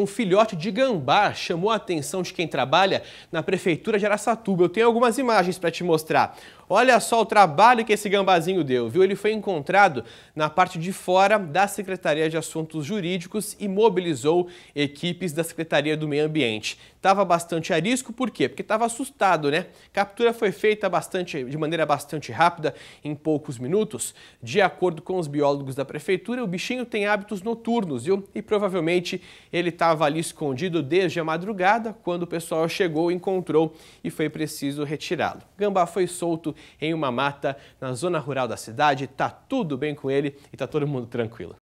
Um filhote de gambá chamou a atenção de quem trabalha na prefeitura de Araçatuba. Eu tenho algumas imagens para te mostrar. Olha só o trabalho que esse gambazinho deu, viu? Ele foi encontrado na parte de fora da Secretaria de Assuntos Jurídicos e mobilizou equipes da Secretaria do Meio Ambiente. Tava bastante arisco, por quê? Porque estava assustado, né? Captura foi feita bastante, de maneira bastante rápida, em poucos minutos. De acordo com os biólogos da prefeitura, o bichinho tem hábitos noturnos, viu? E provavelmente ele está estava ali escondido desde a madrugada, quando o pessoal chegou, encontrou e foi preciso retirá-lo. Gambá foi solto em uma mata na zona rural da cidade, está tudo bem com ele e está todo mundo tranquilo.